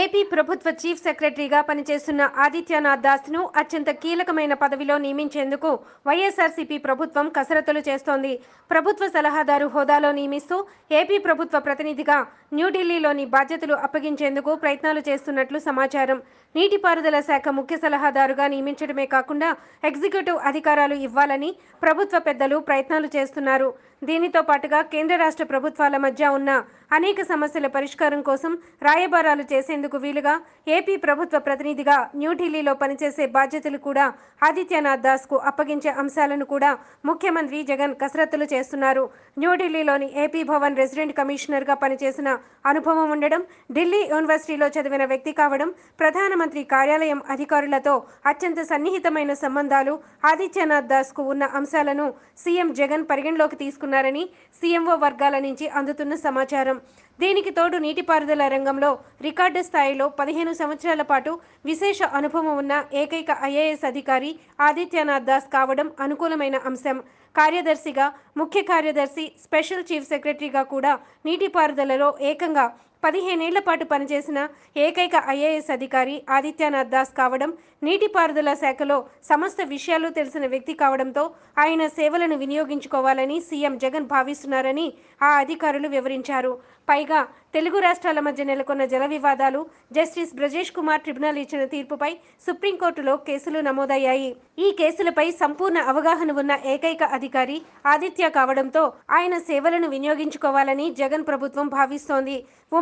AP ప్రభుత్వ chief సెక్రటరీగా పనిచేస్తున్న ఆదిత్యనాథ్ ను అత్యంత కీలకమైన పదవిలో నియమించేందుకు వైఎస్ఆర్సీపీ ప్రభుత్వం కసరత్తులు చేస్తోంది ప్రభుత్వ సలహాదారు హోదాలో నియమిస్తూ ఏపీ ప్రభుత్వ ప్రతినిధిగా న్యూఢిల్లీలోని బాధ్యతలు అప్పగించేందుకు ప్రయత్నాలు చేస్తున్నట్లు సమాచారం నీటిపారుదల శాఖ ముఖ్య సలహాదారుగా నియమించడమే కాకుండా ఎగ్జిక్యూటివ్ అధికారాలు ఇవ్వాలని ప్రభుత్వ పెద్దలు ప్రయత్నాలు చేస్తున్నారు దీనితో పాటుగా కేంద్ర రాష్ట్ర ప్రభుత్వాల మధ్య ఉన్న అనేక సమస్యల పరిష్కారం కోసం రాయబారాలు చేసేందుకు వీలుగా ఏపీ ప్రభుత్వ ప్రతినిధిగా న్యూఢిల్లీలో పనిచేసే బాధ్యతలు కూడా ఆదిత్యనాథ్ దాస్కు అప్పగించే అంశాలను కూడా ముఖ్యమంత్రి జగన్ కసరత్తులు చేస్తున్నారు న్యూఢిల్లీలోని ఏపీ భవన్ రెసిడెంట్ కమిషనర్గా పనిచేసిన అనుభవం ఉండడం ఢిల్లీ యూనివర్సిటీలో చదివిన వ్యక్తి కావడం ప్రధాన ప్రధానమంత్రి కార్యాలయం అధికారులతో అత్యంత సన్నిహితమైన సంబంధాలు ఆదిత్యనాథ్ దాస్ కు ఉన్న అంశాలను సీఎం జగన్ పరిగణలోకి తీసుకున్నారని సీఎంఓ వర్గాల నుంచి అందుతున్న సమాచారం దీనికి తోడు నీటిపారుదల రంగంలో రికార్డు స్థాయిలో పదిహేను సంవత్సరాల పాటు విశేష అనుభవం ఉన్న ఏకైక ఐఏఎస్ అధికారి ఆదిత్యనాథ్ దాస్ కావడం అనుకూలమైన అంశం కార్యదర్శిగా ముఖ్య కార్యదర్శి స్పెషల్ చీఫ్ సెక్రటరీగా కూడా నీటిపారుదలలో ఏకంగా పదిహేనేళ్ల పాటు పనిచేసిన ఏకైక ఐఏఎస్ అధికారి ఆదిత్యనాథ్ దాస్ కావడం నీటిపారుదల శాఖలో సమస్త విషయాలు తెలిసిన వ్యక్తి కావడంతో ఆయన సేవలను వినియోగించుకోవాలని సీఎం జగన్ భావిస్తున్నారని ఆ అధికారులు వివరించారు పైగా తెలుగు రాష్ట్రాల మధ్య నెలకొన్న జల వివాదాలు జస్టిస్ బ్రజేష్ కుమార్ ట్రిబ్యునల్ ఇచ్చిన తీర్పుపై సుప్రీంకోర్టులో కేసులు నమోదయ్యాయి ఈ కేసులపై సంపూర్ణ అవగాహన ఉన్న ఏకైక అధికారి ఆదిత్య కావడంతో ఆయన సేవలను వినియోగించుకోవాలని జగన్ ప్రభుత్వం భావిస్తోంది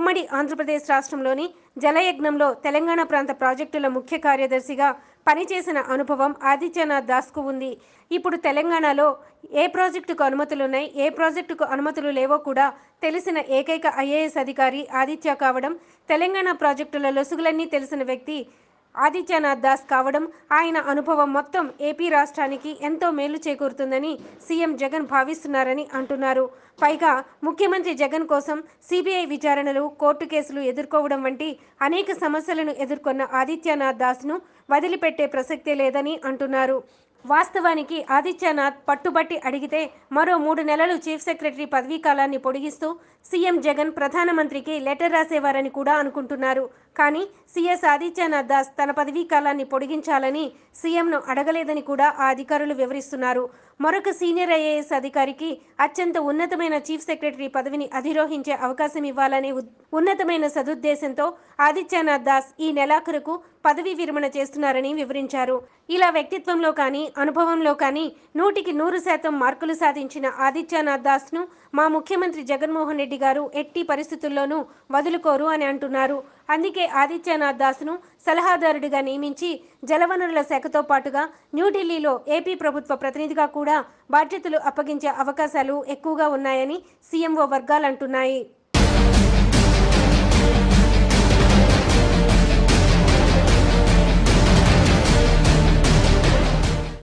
ఉమ్మడి ఆంధ్రప్రదేశ్ రాష్ట్రంలోని జలయజ్ఞంలో తెలంగాణ ప్రాంత ప్రాజెక్టుల ముఖ్య కార్యదర్శిగా పనిచేసిన అనుభవం ఆదిత్యనాథ్ దాస్కు ఉంది ఇప్పుడు తెలంగాణలో ఏ ప్రాజెక్టుకు అనుమతులున్నాయి ఏ ప్రాజెక్టుకు అనుమతులు లేవో కూడా తెలిసిన ఏకైక ఐఏఎస్ అధికారి ఆదిత్య కావడం తెలంగాణ ప్రాజెక్టుల లొసుగులన్నీ తెలిసిన వ్యక్తి ఆదిత్యనాథ్ దాస్ కావడం ఆయన అనుభవం మొత్తం ఏపీ రాష్ట్రానికి ఎంతో మేలు చేకూరుతుందని సీఎం జగన్ భావిస్తున్నారని అంటున్నారు పైగా ముఖ్యమంత్రి జగన్ కోసం సిబిఐ విచారణలు కోర్టు కేసులు ఎదుర్కోవడం వంటి అనేక సమస్యలను ఎదుర్కొన్న ఆదిత్యనాథ్ దాస్ను వదిలిపెట్టే ప్రసక్తే లేదని అంటున్నారు వాస్తవానికి ఆదిత్యనాథ్ పట్టుబట్టి అడిగితే మరో మూడు నెలలు చీఫ్ సెక్రటరీ పదవీ కాలాన్ని పొడిగిస్తూ సీఎం జగన్ ప్రధానమంత్రికి లెటర్ రాసేవారని కూడా అనుకుంటున్నారు కానీ సీఎస్ ఆదిత్యనాథ్ దాస్ తన పదవీ కాలాన్ని పొడిగించాలని సీఎంను అడగలేదని కూడా ఆ అధికారులు వివరిస్తున్నారు మరొక సీనియర్ ఐఏఎస్ అధికారికి అత్యంత ఉన్నతమైన చీఫ్ సెక్రటరీ పదవిని అధిరోహించే అవకాశం ఇవ్వాలనే ఉన్నతమైన సదుద్దేశంతో ఆదిత్యనాథ్ దాస్ ఈ నెలాఖరుకు పదవి విరమణ చేస్తున్నారని వివరించారు ఇలా వ్యక్తిత్వంలో కానీ అనుభవంలో కానీ నూటికి నూరు శాతం మార్కులు సాధించిన ఆదిత్యనాథ్ దాస్ను మా ముఖ్యమంత్రి జగన్మోహన్ రెడ్డి గారు ఎట్టి పరిస్థితుల్లోనూ వదులుకోరు అని అంటున్నారు అందుకే ఆదిత్యనాథ్ దాస్ను సలహాదారుడిగా నియమించి జలవనరుల శాఖతో పాటుగా న్యూఢిల్లీలో ఏపీ ప్రభుత్వ ప్రతినిధిగా కూడా బాధ్యతలు అప్పగించే అవకాశాలు ఎక్కువగా ఉన్నాయని సీఎంఓ వర్గాలంటున్నాయి